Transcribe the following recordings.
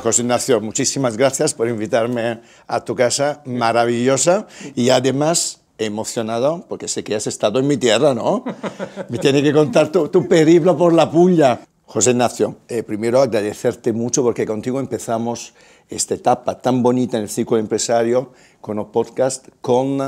José Ignacio, muchísimas gracias por invitarme a tu casa maravillosa y además emocionado, porque sé que has estado en mi tierra, ¿no? Me tiene que contar tu, periplo por la puña. José Ignacio, eh, primero agradecerte mucho porque contigo empezamos esta etapa tan bonita en el ciclo empresario con un podcast con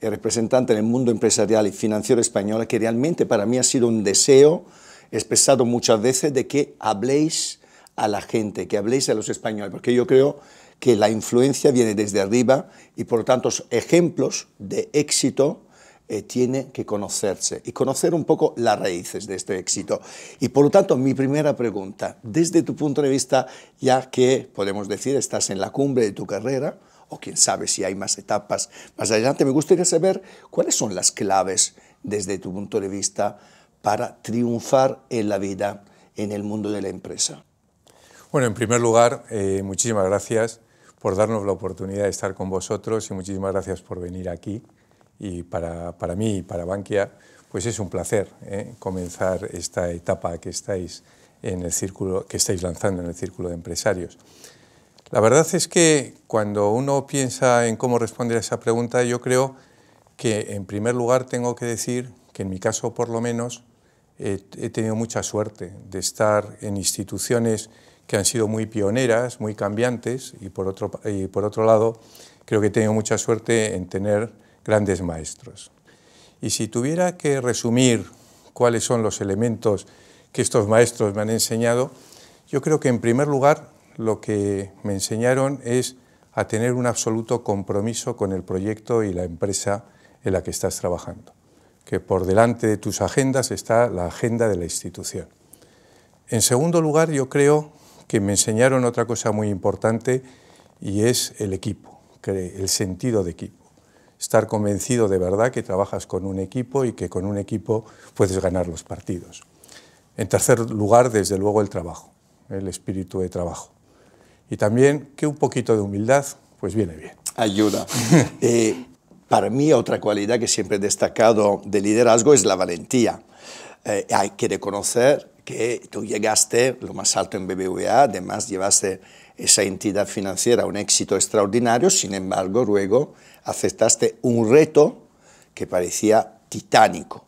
el representante del mundo empresarial y financiero español, que realmente para mí ha sido un deseo expresado muchas veces de que habléis a la gente, que habléis a los españoles, porque yo creo que la influencia viene desde arriba y por lo tanto ejemplos de éxito eh, tiene que conocerse y conocer un poco las raíces de este éxito. Y por lo tanto, mi primera pregunta, desde tu punto de vista, ya que podemos decir estás en la cumbre de tu carrera, o quién sabe si hay más etapas más adelante, me gustaría saber cuáles son las claves desde tu punto de vista para triunfar en la vida, en el mundo de la empresa. Bueno, en primer lugar, eh, muchísimas gracias por darnos la oportunidad de estar con vosotros y muchísimas gracias por venir aquí. Y para, para mí y para Bankia, pues es un placer eh, comenzar esta etapa que estáis, en el círculo, que estáis lanzando en el Círculo de Empresarios. La verdad es que cuando uno piensa en cómo responder a esa pregunta, yo creo que en primer lugar tengo que decir que en mi caso por lo menos he tenido mucha suerte de estar en instituciones que han sido muy pioneras, muy cambiantes y por otro, por otro lado creo que he tenido mucha suerte en tener grandes maestros. Y si tuviera que resumir cuáles son los elementos que estos maestros me han enseñado, yo creo que en primer lugar lo que me enseñaron es a tener un absoluto compromiso con el proyecto y la empresa en la que estás trabajando, que por delante de tus agendas está la agenda de la institución. En segundo lugar, yo creo que me enseñaron otra cosa muy importante y es el equipo, el sentido de equipo. Estar convencido de verdad que trabajas con un equipo y que con un equipo puedes ganar los partidos. En tercer lugar, desde luego, el trabajo, el espíritu de trabajo. Y también que un poquito de humildad, pues viene bien. Ayuda. Eh, para mí, otra cualidad que siempre he destacado de liderazgo es la valentía. Eh, hay que reconocer que tú llegaste lo más alto en BBVA, además llevaste esa entidad financiera a un éxito extraordinario, sin embargo, luego aceptaste un reto que parecía titánico,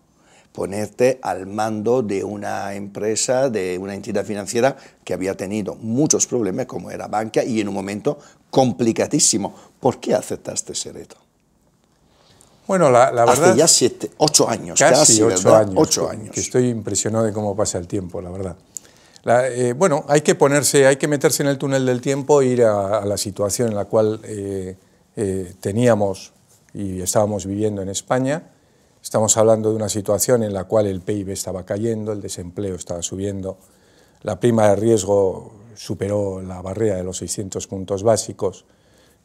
ponerte al mando de una empresa, de una entidad financiera que había tenido muchos problemas, como era banca, y en un momento complicadísimo. ¿Por qué aceptaste ese reto? Bueno, la, verdad... Hace ya siete, ocho años. Casi, ocho, años, años. Que estoy impresionado de cómo pasa el tiempo, la verdad. Eh, bueno, hay que ponerse, hay que meterse en el túnel del tiempo e ir a, la situación en la cual eh, eh, teníamos y estábamos viviendo en España. Estamos hablando de una situación en la cual el PIB estaba cayendo, el desempleo estaba subiendo, la prima de riesgo superó la barrera de los 600 puntos básicos.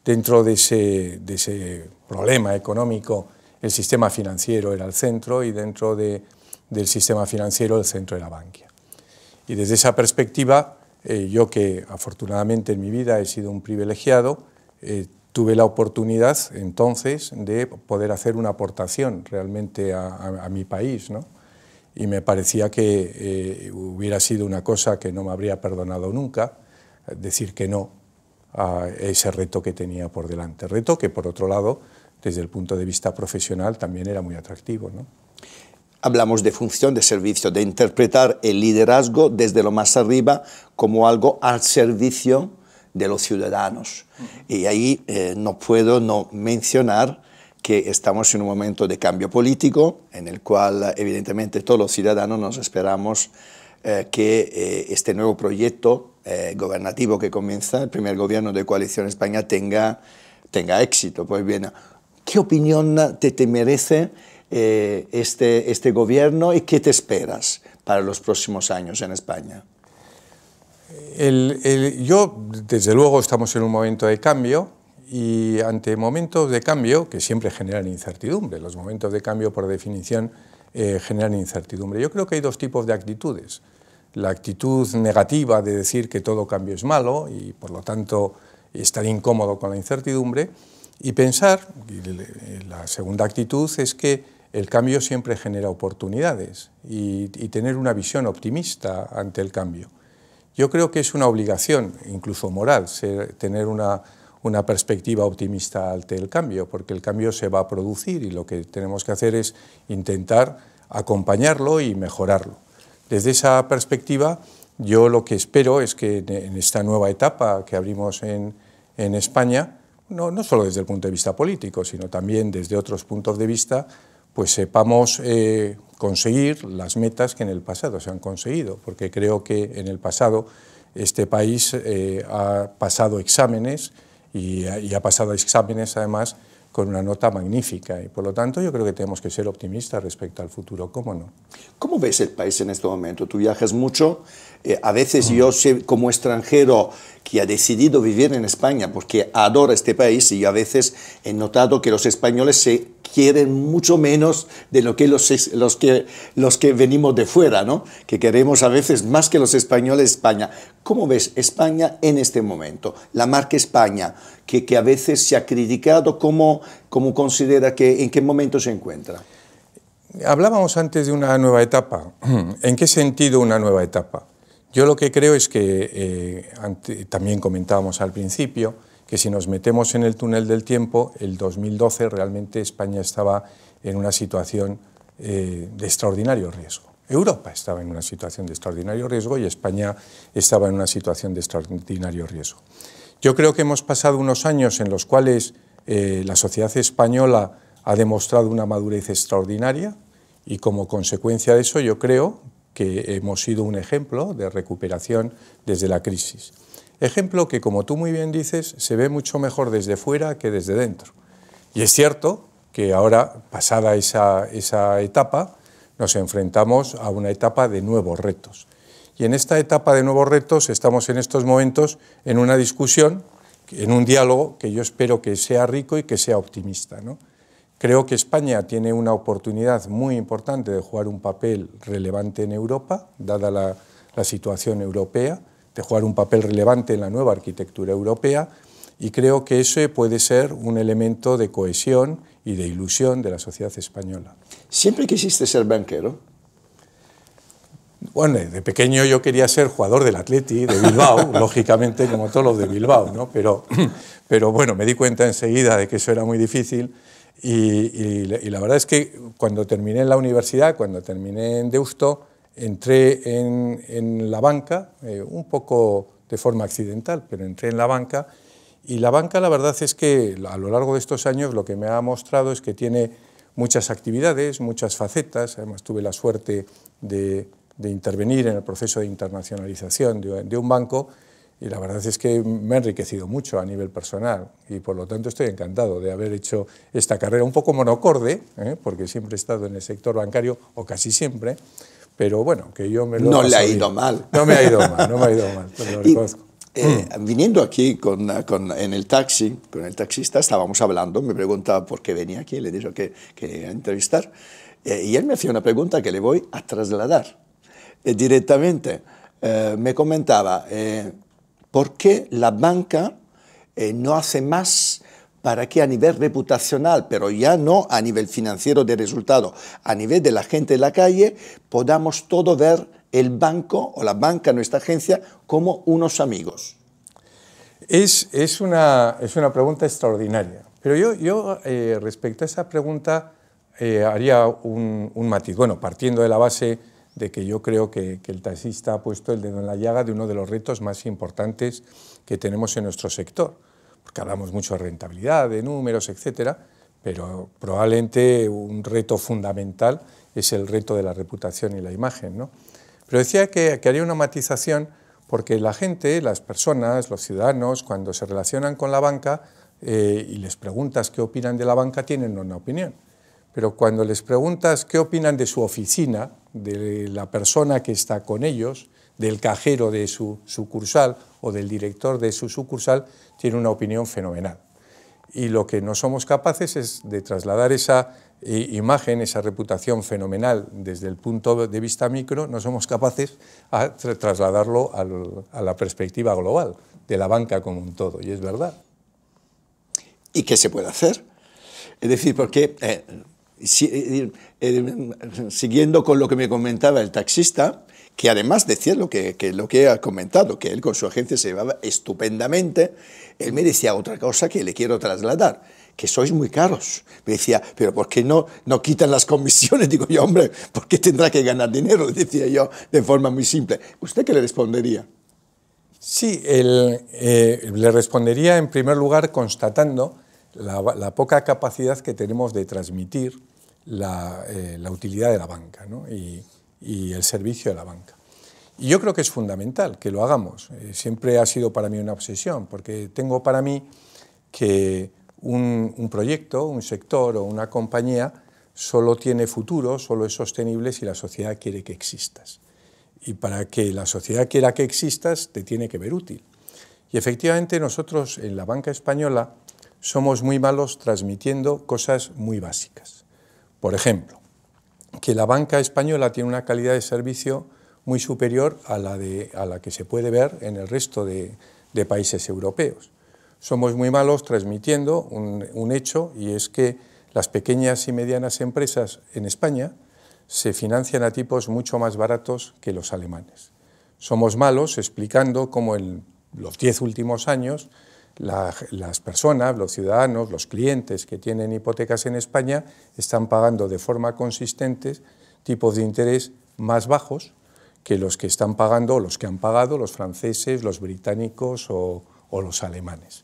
Dentro de ese, de ese problema económico el sistema financiero era el centro y dentro del sistema financiero el centro era Bankia. Y desde esa perspectiva, eh, yo que afortunadamente en mi vida he sido un privilegiado, eh, tuve la oportunidad entonces de poder hacer una aportación realmente a, mi país, Y me parecía que eh, hubiera sido una cosa que no me habría perdonado nunca, decir que no a ese reto que tenía por delante. Reto que, por otro lado, desde el punto de vista profesional también era muy atractivo. ¿no? Hablamos de función de servicio, de interpretar el liderazgo desde lo más arriba como algo al servicio de los ciudadanos. Y ahí eh, no puedo no mencionar que estamos en un momento de cambio político, en el cual evidentemente todos los ciudadanos nos esperamos eh, que eh, este nuevo proyecto gobernativo que comienza, el primer gobierno de coalición España, tenga, tenga éxito. Pues bien, ¿Qué opinión te, merece eh, este, este gobierno y qué te esperas para los próximos años en España? yo, desde luego, estamos en un momento de cambio y ante momentos de cambio, que siempre generan incertidumbre, los momentos de cambio, por definición, eh, generan incertidumbre. Yo creo que hay dos tipos de actitudes. La actitud negativa de decir que todo cambio es malo y, por lo tanto, estar incómodo con la incertidumbre, y pensar, la segunda actitud es que el cambio siempre genera oportunidades y, tener una visión optimista ante el cambio. Yo creo que es una obligación, incluso moral, tener una, perspectiva optimista ante el cambio, porque el cambio se va a producir y lo que tenemos que hacer es intentar acompañarlo y mejorarlo. Desde esa perspectiva, yo lo que espero es que en esta nueva etapa que abrimos en España, no, no solo desde el punto de vista político, sino también desde otros puntos de vista, pues sepamos eh, conseguir las metas que en el pasado se han conseguido, porque creo que en el pasado este país eh, ha pasado exámenes y, ha pasado exámenes además con una nota magnífica y por lo tanto yo creo que tenemos que ser optimistas respecto al futuro, ¿cómo no? ¿Cómo ves el país en este momento? Tú viajas mucho, eh, a veces mm. yo como extranjero que ha decidido vivir en España porque adora este país y a veces he notado que los españoles se quieren mucho menos de lo que los, los que los que venimos de fuera, ¿no? Que queremos a veces más que los españoles España. ¿Cómo ves España en este momento? La marca España, que, que a veces se ha criticado, ¿cómo, cómo considera que en qué momento se encuentra? Hablábamos antes de una nueva etapa. ¿En qué sentido una nueva etapa? Yo lo que creo es que, eh, también comentábamos al principio, que si nos metemos en el túnel del tiempo, el 2012 realmente España estaba en una situación eh, de extraordinario riesgo. Europa estaba en una situación de extraordinario riesgo y España estaba en una situación de extraordinario riesgo. Yo creo que hemos pasado unos años en los cuales eh, la sociedad española ha demostrado una madurez extraordinaria y como consecuencia de eso yo creo, que hemos sido un ejemplo de recuperación desde la crisis. Ejemplo que, como tú muy bien dices, se ve mucho mejor desde fuera que desde dentro. Y es cierto que ahora, pasada esa, etapa, nos enfrentamos a una etapa de nuevos retos. Y en esta etapa de nuevos retos estamos en estos momentos en una discusión, en un diálogo que yo espero que sea rico y que sea optimista. ¿no? Creo que España tiene una oportunidad muy importante de jugar un papel relevante en Europa, dada la, situación europea, de jugar un papel relevante en la nueva arquitectura europea, y creo que ese puede ser un elemento de cohesión y de ilusión de la sociedad española. ¿Siempre quisiste ser banquero? Bueno, de pequeño yo quería ser jugador del Atleti de Bilbao, lógicamente como todos los de Bilbao, ¿no? Pero, pero bueno, me di cuenta enseguida de que eso era muy difícil y, la verdad es que cuando terminé en la universidad, cuando terminé en Deusto, entré en, la banca, eh, un poco de forma accidental, pero entré en la banca. Y la banca, la verdad es que a lo largo de estos años lo que me ha mostrado es que tiene muchas actividades, muchas facetas. Además, tuve la suerte de, intervenir en el proceso de internacionalización de un banco y la verdad es que me ha enriquecido mucho a nivel personal y por lo tanto estoy encantado de haber hecho esta carrera un poco monocorde, ¿eh? porque siempre he estado en el sector bancario o casi siempre, pero bueno, que yo me lo... No le ha ido mal. No me ha ido mal, no me ha ido mal, lo eh, mm. viniendo aquí con, con, en el taxi, con el taxista, estábamos hablando, me preguntaba por qué venía aquí, le dije que a entrevistar, eh, y él me hacía una pregunta que le voy a trasladar directamente. me comentaba, ¿Por qué la banca eh, no hace más para que a nivel reputacional, pero ya no a nivel financiero de resultado, a nivel de la gente de la calle, podamos todo ver el banco o la banca, nuestra agencia, como unos amigos? Es, es, una, pregunta extraordinaria. Pero yo, eh, respecto a esa pregunta eh, haría un, un matiz. Bueno, partiendo de la base de que yo creo que, el taxista ha puesto el dedo en la llaga de uno de los retos más importantes que tenemos en nuestro sector, porque hablamos mucho de rentabilidad, de números, etcétera, pero probablemente un reto fundamental es el reto de la reputación y la imagen. ¿no? Pero decía que, haría una matización porque la gente, las personas, los ciudadanos, cuando se relacionan con la banca eh, y les preguntas qué opinan de la banca, tienen una opinión. Pero cuando les preguntas qué opinan de su oficina, de la persona que está con ellos, del cajero de su sucursal o del director de su sucursal, tiene una opinión fenomenal. Y lo que no somos capaces es de trasladar esa eh, imagen, esa reputación fenomenal desde el punto de vista micro, no somos capaces de trasladarlo a la perspectiva global de la banca como un todo, y es verdad. ¿Y qué se puede hacer? Es decir, porque eh, eh, eh, eh, siguiendo con lo que me comentaba el taxista, que además decía lo que, lo que ha comentado, que él con su agencia se llevaba estupendamente, él me decía otra cosa que le quiero trasladar, que sois muy caros. Me decía, pero ¿por qué no, no quitan las comisiones? Digo yo, hombre, ¿por qué tendrá que ganar dinero? Decía yo de forma muy simple. ¿Usted qué le respondería? Sí, él le respondería en primer lugar constatando la, poca capacidad que tenemos de transmitir la, eh, utilidad de la banca y, el servicio de la banca. Y yo creo que es fundamental que lo hagamos. Eh, siempre ha sido para mí una obsesión, porque tengo para mí que un proyecto, un sector o una compañía solo tiene futuro, solo es sostenible si la sociedad quiere que existas. Y para que la sociedad quiera que existas, te tiene que ver útil. Y efectivamente nosotros en la banca española somos muy malos transmitiendo cosas muy básicas. Por ejemplo, que la banca española tiene una calidad de servicio muy superior a la, a la que se puede ver en el resto de, países europeos. Somos muy malos transmitiendo un, un hecho y es que las pequeñas y medianas empresas en España se financian a tipos mucho más baratos que los alemanes. Somos malos explicando cómo en los diez últimos años las personas, los ciudadanos, los clientes que tienen hipotecas en España están pagando de forma consistente tipos de interés más bajos que los que están pagando los que han pagado los franceses, los británicos o, los alemanes.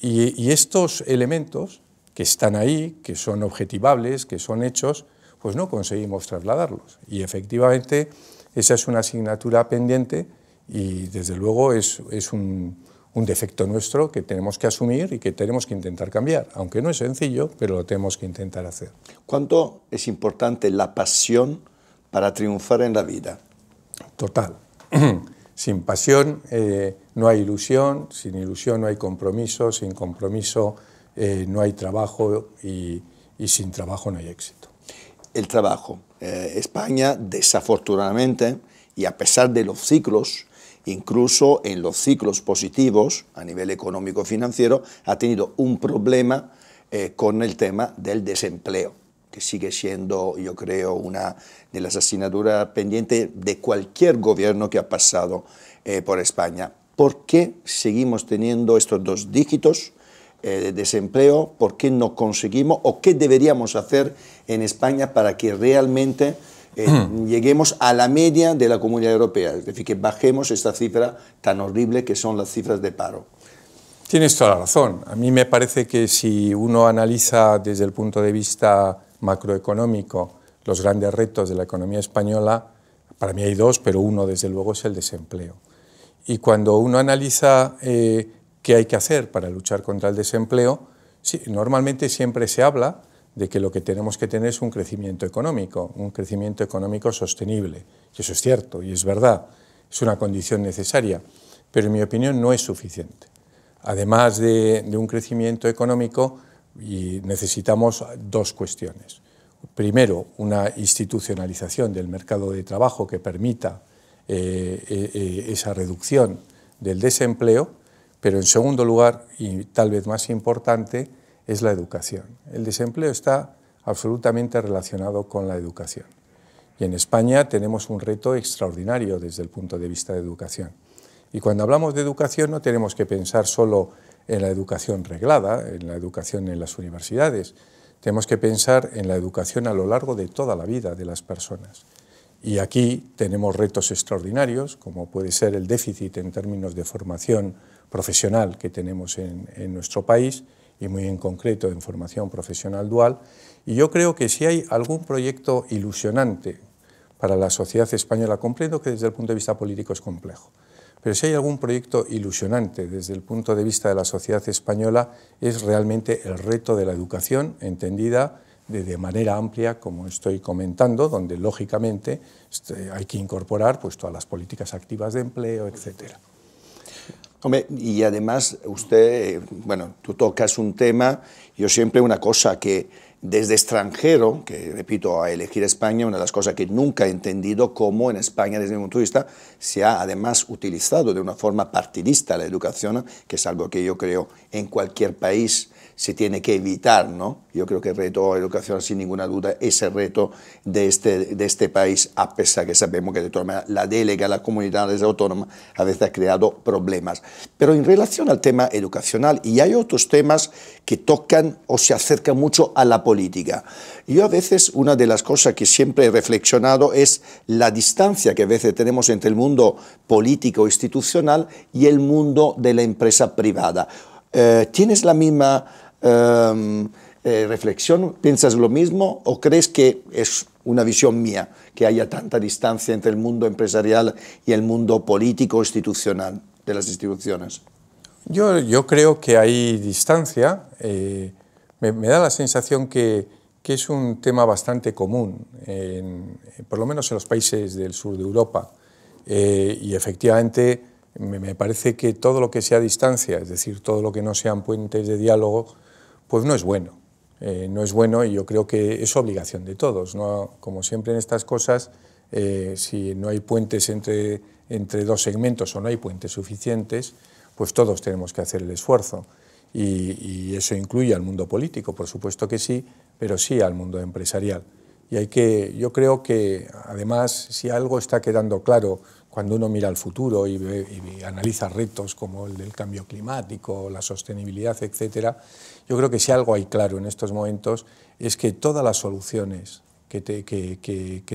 Y, estos elementos que están ahí, que son objetivables, que son hechos, pues no conseguimos trasladarlos. Y efectivamente esa es una asignatura pendiente y desde luego es un, un defecto nuestro que tenemos que asumir y que tenemos que intentar cambiar, aunque no es sencillo, pero lo tenemos que intentar hacer. ¿Cuánto es importante la pasión para triunfar en la vida? Total. sin pasión eh, no hay ilusión, sin ilusión no hay compromiso, sin compromiso eh, no hay trabajo y, sin trabajo no hay éxito. El trabajo. Eh, España, desafortunadamente, y a pesar de los ciclos, incluso en los ciclos positivos a nivel económico-financiero, ha tenido un problema eh, con el tema del desempleo, que sigue siendo, yo creo, una de las asignaturas pendientes de cualquier gobierno que ha pasado eh, por España. ¿Por qué seguimos teniendo estos dos dígitos? Eh, de desempleo, por qué no conseguimos o qué deberíamos hacer en España para que realmente eh, lleguemos a la media de la Comunidad Europea, es decir, que bajemos esta cifra tan horrible que son las cifras de paro. Tienes toda la razón. A mí me parece que si uno analiza desde el punto de vista macroeconómico los grandes retos de la economía española, para mí hay dos, pero uno desde luego es el desempleo. Y cuando uno analiza eh, qué hay que hacer para luchar contra el desempleo, normalmente siempre se habla de que lo que tenemos que tener es un crecimiento económico, un crecimiento económico sostenible. Y eso es cierto y es verdad, es una condición necesaria, pero en mi opinión no es suficiente. Además de, un crecimiento económico, y necesitamos dos cuestiones. Primero, una institucionalización del mercado de trabajo que permita eh, eh, eh, esa reducción del desempleo, pero en segundo lugar, y tal vez más importante, es la educación. El desempleo está absolutamente relacionado con la educación. Y en España tenemos un reto extraordinario desde el punto de vista de educación. Y cuando hablamos de educación no tenemos que pensar solo en la educación reglada, en la educación en las universidades, tenemos que pensar en la educación a lo largo de toda la vida de las personas. Y aquí tenemos retos extraordinarios, como puede ser el déficit en términos de formación profesional que tenemos en, en nuestro país, y muy en concreto en formación profesional dual. Y yo creo que si hay algún proyecto ilusionante para la sociedad española, comprendo que desde el punto de vista político es complejo, pero si hay algún proyecto ilusionante desde el punto de vista de la sociedad española es realmente el reto de la educación entendida de, manera amplia, como estoy comentando, donde lógicamente este, hay que incorporar pues, todas las políticas activas de empleo, etcétera y además usted, bueno, tú tocas un tema, yo siempre una cosa que desde extranjero, que repito, a elegir España, una de las cosas que nunca he entendido cómo en España, desde mi punto de vista, se ha además utilizado de una forma partidista la educación, que es algo que yo creo en cualquier país se tiene que evitar, ¿no? Yo creo que el reto educacional, sin ninguna duda, es el reto de este, de este país, a pesar que sabemos que de todas maneras la delega a las comunidades autónomas a veces ha creado problemas. Pero en relación al tema educacional, y hay otros temas que tocan o se acercan mucho a la política. Yo a veces una de las cosas que siempre he reflexionado es la distancia que a veces tenemos entre el mundo político e institucional y el mundo de la empresa privada. Eh, ¿Tienes la misma Em, eh, reflexión? ¿Piensas lo mismo o crees que es una visión mía, que haya tanta distancia entre el mundo empresarial y el mundo político institucional de las instituciones? Yo, creo que hay distancia. Eh, me, da la sensación que, es un tema bastante común, por lo menos en los países del sur de Europa. Eh, y efectivamente, me, parece que todo lo que sea distancia, es decir, todo lo que no sean puentes de diálogo, pues no es bueno. Eh, no es bueno y yo creo que es obligación de todos. ¿no? Como siempre en estas cosas, eh, si no hay puentes entre, entre dos segmentos o no hay puentes suficientes, pues todos tenemos que hacer el esfuerzo. Y, y, eso incluye al mundo político, por supuesto que sí, pero sí al mundo empresarial. Y hay que, yo creo que además, si algo está quedando claro cuando uno mira al futuro y, analiza retos como el del cambio climático, la sostenibilidad, etc., yo creo que si algo hay claro en estos momentos es que todas las soluciones que,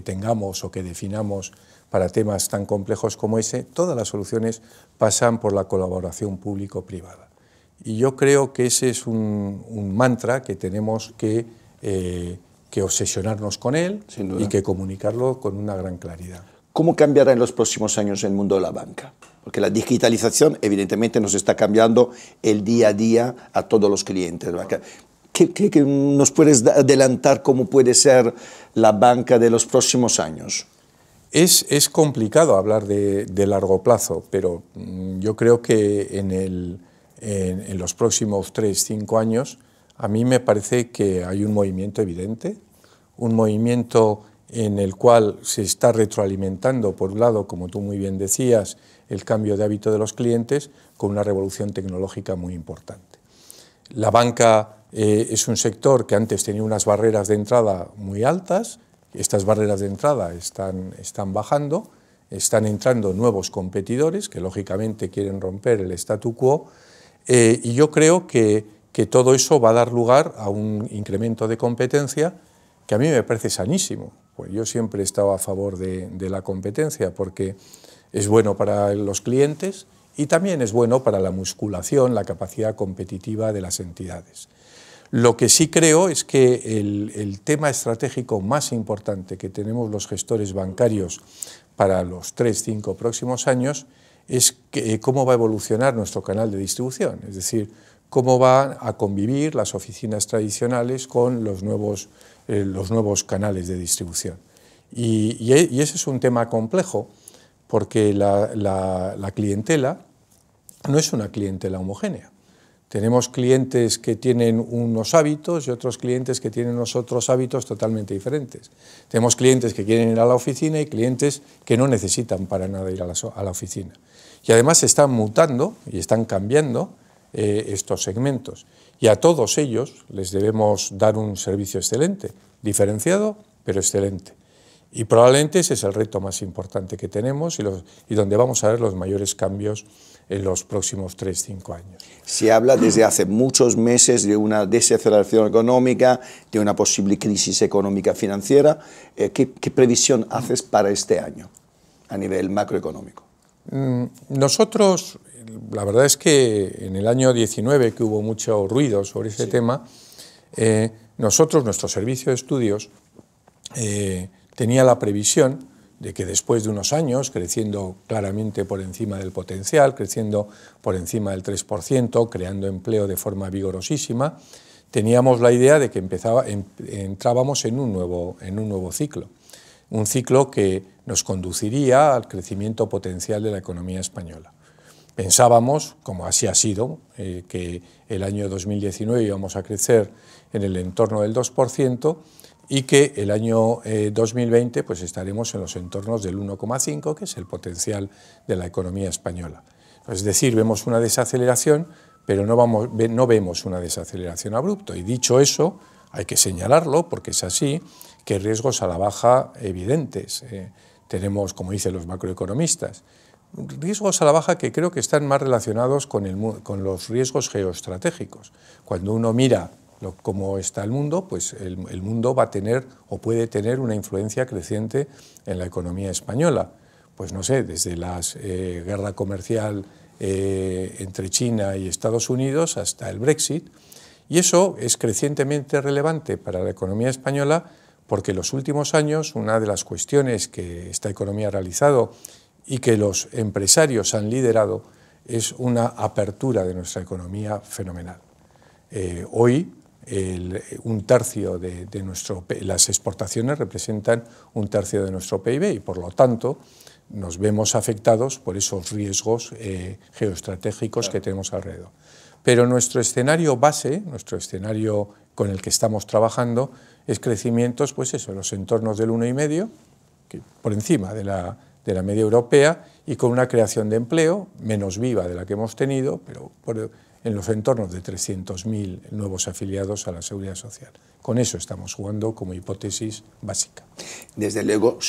tengamos o que definamos para temas tan complejos como ese, todas las soluciones pasan por la colaboración público-privada. Y yo creo que ese es un, mantra que tenemos que... Eh, que obsesionarnos con él y que comunicarlo con una gran claridad. ¿Cómo cambiará en los próximos años el mundo de la banca? Porque la digitalización evidentemente nos está cambiando el día a día a todos los clientes. ¿Qué, nos puedes adelantar cómo puede ser la banca de los próximos años? Es, es complicado hablar de, largo plazo, pero mm, yo creo que en, en los próximos 3-5 años a mí me parece que hay un movimiento evidente, un movimiento en el cual se está retroalimentando, por un lado, como tú muy bien decías, el cambio de hábito de los clientes con una revolución tecnológica muy importante. La banca eh, es un sector que antes tenía unas barreras de entrada muy altas, estas barreras de entrada están, bajando, están entrando nuevos competidores que lógicamente quieren romper el statu quo eh, y yo creo que todo eso va a dar lugar a un incremento de competencia que a mí me parece sanísimo, pues yo siempre he estado a favor de, la competencia porque es bueno para los clientes y también es bueno para la musculación, la capacidad competitiva de las entidades. Lo que sí creo es que el, tema estratégico más importante que tenemos los gestores bancarios para los tres, cinco próximos años es eh, cómo va a evolucionar nuestro canal de distribución, es decir, cómo van a convivir las oficinas tradicionales con los nuevos, eh, los nuevos canales de distribución. E, y, ese es un tema complejo porque la, la, clientela no es una clientela homogénea. Tenemos clientes que tienen unos hábitos y otros clientes que tienen otros hábitos totalmente diferentes. Tenemos clientes que quieren ir a la oficina y clientes que no necesitan para nada ir a la, a la oficina. Y además se están mutando y están cambiando eh, estos segmentos. Y a todos ellos les debemos dar un servicio excelente, diferenciado, pero excelente. Y probablemente ese es el reto más importante que tenemos y, donde vamos a ver los mayores cambios en los próximos 3-5 años. Se habla desde hace muchos meses de una desaceleración económica, de una posible crisis económica financiera. Eh, qué previsión haces para este año a nivel macroeconómico? Mm, nosotros, la verdad es que en el año 19, que hubo mucho ruido sobre ese tema, eh, nosotros, nuestro servicio de estudios, eh, tenía la previsión de que después de unos años, creciendo claramente por encima del potencial, creciendo por encima del 3%, creando empleo de forma vigorosísima, teníamos la idea de que empezaba, em, entrábamos en un nuevo, en un nuevo ciclo un ciclo que nos conduciría al crecimiento potencial de la economía española. Pensábamos, como así ha sido, eh, que el año 2019 íbamos a crecer en el entorno del 2% y que el año 2020 eh, pues estaremos en los entornos del 1,5, que es el potencial de la economía española. Es decir, vemos una desaceleración, pero no, no vemos una desaceleración abrupta. Y dicho eso, hay que señalarlo, porque es así, que riesgos a la baja evidentes. Eh. tenemos, como dicen los macroeconomistas, riesgos a la baja que creo que están más relacionados con, los riesgos geoestratégicos. Cuando uno mira cómo está el mundo, pues el, mundo va a tener o puede tener una influencia creciente en la economía española. Pues no sé, desde la eh, guerra comercial eh, entre China y Estados Unidos hasta el Brexit. Y eso es crecientemente relevante para la economía española porque en los últimos años una de las cuestiones que esta economía ha realizado y que los empresarios han liderado es una apertura de nuestra economía fenomenal. Eh, hoy un tercio de, nuestro las exportaciones representan un tercio de nuestro PIB y por lo tanto nos vemos afectados por esos riesgos eh, geoestratégicos que tenemos alrededor. Pero nuestro escenario base, nuestro escenario con el que estamos trabajando, es crecimientos, pues eso, los entornos del 1,5, por encima de la, media europea, y con una creación de empleo menos viva de la que hemos tenido, pero en los entornos de 300.000 nuevos afiliados a la seguridad social. Con eso estamos jugando como hipótesis básica. Desde luego,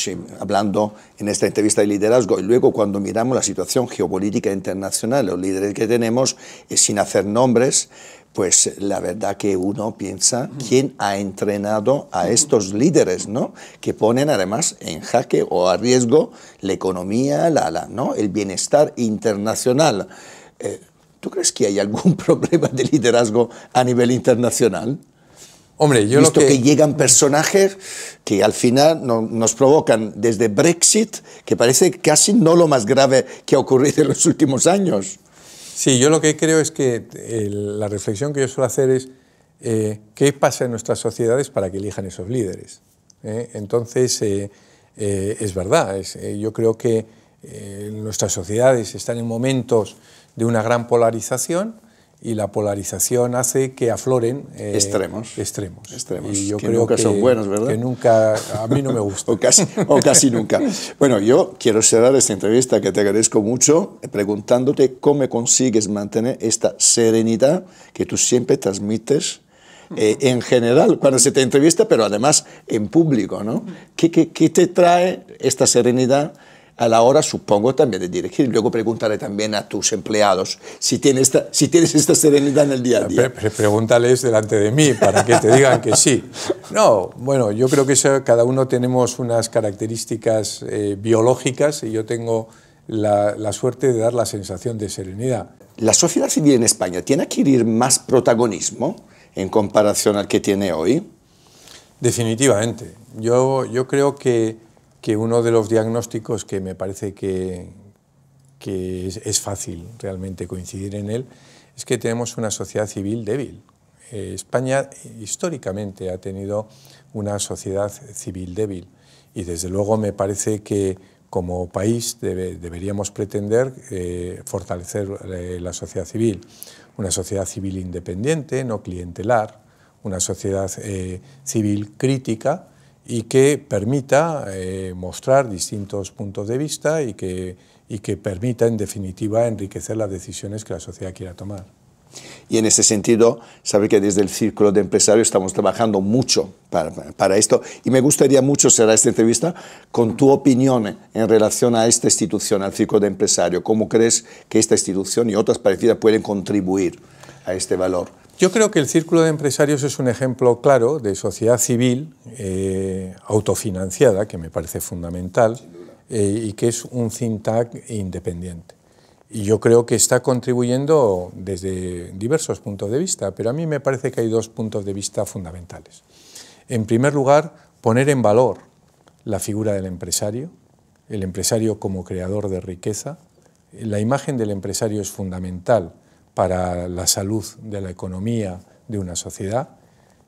hablando en esta entrevista de liderazgo, y luego cuando miramos la situación geopolítica internacional, los líderes que tenemos, eh, sin hacer nombres, pues eh, la verdad que uno piensa quién ha entrenado a estos líderes, ¿no? Que ponen además en jaque o a riesgo la economía, la, ¿no? el bienestar internacional. Eh, ¿Tú crees que hay algún problema de liderazgo a nivel internacional? Hombre, yo Visto lo que... que... llegan personajes que al final nos provocan desde Brexit, que parece casi no lo más grave que ha ocurrido en los últimos años. Sí, yo lo que creo es que la reflexión que yo suelo hacer es eh, qué pasa en nuestras sociedades para que elijan esos líderes. Eh, entonces, eh, es verdad, yo creo que nuestras sociedades están en momentos de una gran polarización y la polarización hace que afloren eh, extremos. extremos. Extremos. Y yo que creo nunca que, son buenos, ¿verdad? Que nunca, a mí no me gusta. o, casi, casi nunca. Bueno, yo quiero cerrar esta entrevista que te agradezco mucho preguntándote cómo consigues mantener esta serenidad que tú siempre transmites. Eh, en general, cuando se te entrevista, pero además en público, ¿no? qué te trae esta serenidad a la hora, supongo, también de dirigir. Luego preguntaré también a tus empleados si tienes esta, si tienes esta serenidad en el día a día. pregúntales delante de mí para que te digan que sí. No, bueno, yo creo que cada uno tenemos unas características eh, biológicas y yo tengo la, suerte de dar la sensación de serenidad. ¿La sociedad civil en España tiene que adquirir más protagonismo en comparación al que tiene hoy? Definitivamente. Yo, yo creo que que uno de los diagnósticos que me parece que, que es, fácil realmente coincidir en él es que tenemos una sociedad civil débil. Eh, España históricamente ha tenido una sociedad civil débil y desde luego me parece que como país deberíamos pretender eh, fortalecer eh, la sociedad civil, una sociedad civil independiente, no clientelar, una sociedad civil crítica y que permita eh, mostrar distintos puntos de vista y que, y que permita, en definitiva, enriquecer las decisiones que la sociedad quiera tomar. Y en ese sentido, sabe que desde el Círculo de Empresarios estamos trabajando mucho para, para, esto. Y me gustaría mucho cerrar esta entrevista con tu opinión en relación a esta institución, al Círculo de Empresarios. ¿Cómo crees que esta institución y otras parecidas pueden contribuir a este valor? Yo creo que el Círculo de Empresarios es un ejemplo claro de sociedad civil eh, autofinanciada, que me parece fundamental, eh, y que es un think tank independiente. Y yo creo que está contribuyendo desde diversos puntos de vista, pero a mí me parece que hay dos puntos de vista fundamentales. En primer lugar, poner en valor la figura del empresario, el empresario como creador de riqueza. La imagen del empresario es fundamental para la salud de la economía de una sociedad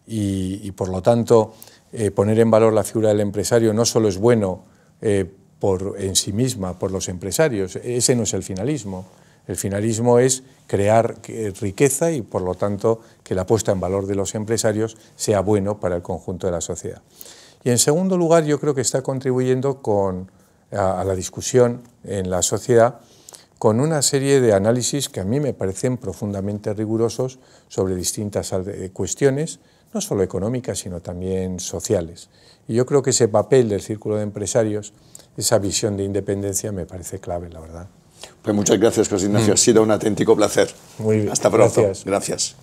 y, por lo tanto, eh, poner en valor la figura del empresario no solo es bueno eh, en sí misma, por los empresarios, ese no es el finalismo. El finalismo es crear riqueza y, por lo tanto, que la puesta en valor de los empresarios sea bueno para el conjunto de la sociedad. Y, en segundo lugar, yo creo que está contribuyendo a la discusión en la sociedad con una serie de análisis que a mí me parecen profundamente rigurosos sobre distintas eh, cuestiones, no solo económicas, sino también sociales. Y yo creo que ese papel del círculo de empresarios, esa visión de independencia, me parece clave, la verdad. Pues muchas gracias, José Ignacio. Mm. Ha sido un auténtico placer. Muy bien. Hasta pronto. gracias.